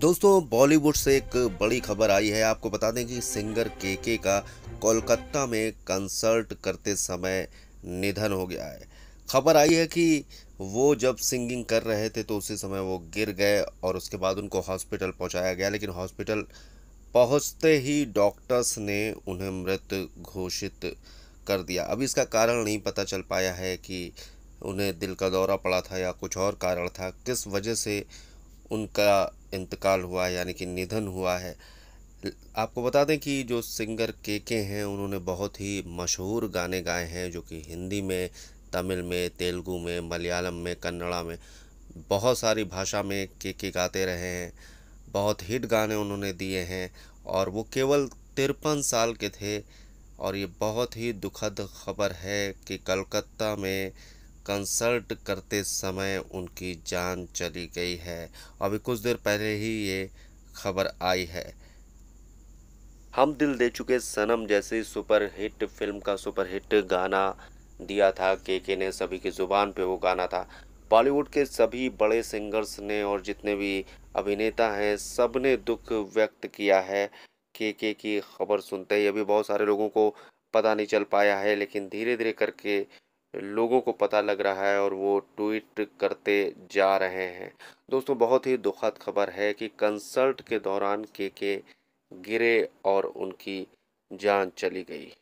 दोस्तों बॉलीवुड से एक बड़ी खबर आई है आपको बता दें कि सिंगर के के का कोलकाता में कंसर्ट करते समय निधन हो गया है खबर आई है कि वो जब सिंगिंग कर रहे थे तो उसी समय वो गिर गए और उसके बाद उनको हॉस्पिटल पहुंचाया गया लेकिन हॉस्पिटल पहुंचते ही डॉक्टर्स ने उन्हें मृत घोषित कर दिया अभी इसका कारण नहीं पता चल पाया है कि उन्हें दिल का दौरा पड़ा था या कुछ और कारण था किस वजह से उनका इंतकाल हुआ यानी कि निधन हुआ है आपको बता दें कि जो सिंगर के के हैं उन्होंने बहुत ही मशहूर गाने गाए हैं जो कि हिंदी में तमिल में तेलुगु में मलयालम में कन्नड़ा में बहुत सारी भाषा में के के गाते रहे हैं बहुत हिट गाने उन्होंने दिए हैं और वो केवल तिरपन साल के थे और ये बहुत ही दुखद खबर है कि कलकत्ता में कंसल्ट करते समय उनकी जान चली गई है अभी कुछ देर पहले ही ये खबर आई है हम दिल दे चुके सनम जैसी सुपरहिट फिल्म का सुपरहिट गाना दिया था के के ने सभी की ज़ुबान पे वो गाना था बॉलीवुड के सभी बड़े सिंगर्स ने और जितने भी अभिनेता हैं सब ने दुख व्यक्त किया है के के की खबर सुनते ही अभी बहुत सारे लोगों को पता नहीं चल पाया है लेकिन धीरे धीरे करके लोगों को पता लग रहा है और वो ट्वीट करते जा रहे हैं दोस्तों बहुत ही दुखद खबर है कि कंसल्ट के दौरान के के गिरे और उनकी जान चली गई